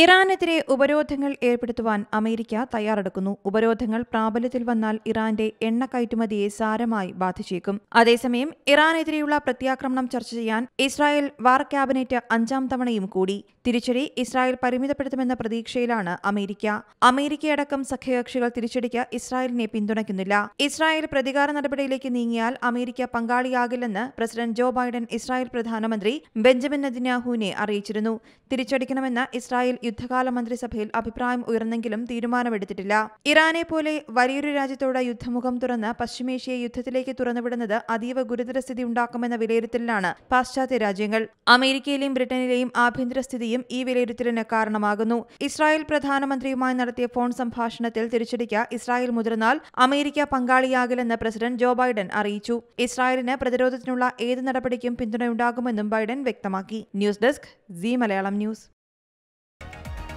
ഇറാനെതിരെ ഉപരോധങ്ങൾ ഏർപ്പെടുത്തുവാൻ അമേരിക്ക തയ്യാറെടുക്കുന്നു ഉപരോധങ്ങൾ പ്രാബല്യത്തിൽ വന്നാൽ ഇറാന്റെ എണ്ണ കയറ്റുമതിയെ സാരമായി ബാധിച്ചേക്കും അതേസമയം ഇറാനെതിരെയുള്ള പ്രത്യാക്രമണം ചർച്ച ചെയ്യാൻ ഇസ്രായേൽ വാർ ക്യാബിനറ്റ് അഞ്ചാം തവണയും കൂടി തിരിച്ചടി ഇസ്രായേൽ പരിമിതപ്പെടുത്തുമെന്ന പ്രതീക്ഷയിലാണ് അമേരിക്ക അമേരിക്കയടക്കം സഖ്യകക്ഷികൾ തിരിച്ചടിക്ക് ഇസ്രായേലിനെ പിന്തുണയ്ക്കുന്നില്ല ഇസ്രായേൽ പ്രതികാര നടപടിയിലേക്ക് നീങ്ങിയാൽ അമേരിക്ക പങ്കാളിയാകില്ലെന്ന് പ്രസിഡന്റ് ജോ ബൈഡൻ ഇസ്രായേൽ പ്രധാനമന്ത്രി ബെഞ്ചമിൻ നദിനാഹുവിനെ അറിയിച്ചിരുന്നു തിരിച്ചടിക്കണമെന്ന് ഇസ്രായേൽ യുദ്ധകാല മന്ത്രിസഭയിൽ അഭിപ്രായം ഉയർന്നെങ്കിലും തീരുമാനമെടുത്തിട്ടില്ല ഇറാനെ പോലെ വലിയൊരു രാജ്യത്തോട് യുദ്ധമുഖം തുറന്ന് പശ്ചിമേഷ്യയെ യുദ്ധത്തിലേക്ക് തുറന്നുവിടുന്നത് അതീവ ഗുരുതര സ്ഥിതി ഉണ്ടാക്കുമെന്ന വിലയിരുത്തലിലാണ് പാശ്ചാത്യ രാജ്യങ്ങൾ അമേരിക്കയിലെയും ബ്രിട്ടനിലെയും ആഭ്യന്തര സ്ഥിതിയും ഈ വിലയിരുത്തലിന് കാരണമാകുന്നു ഇസ്രായേൽ പ്രധാനമന്ത്രിയുമായി നടത്തിയ ഫോൺ സംഭാഷണത്തിൽ തിരിച്ചടിക്ക ഇസ്രായേൽ മുതിർന്നാൽ അമേരിക്ക പങ്കാളിയാകില്ലെന്ന് പ്രസിഡന്റ് ജോ ബൈഡൻ അറിയിച്ചു ഇസ്രായേലിന് പ്രതിരോധത്തിനുള്ള ഏത് നടപടിക്കും പിന്തുണയുണ്ടാകുമെന്നും ബൈഡൻ വ്യക്തമാക്കി news desk C Malayalam news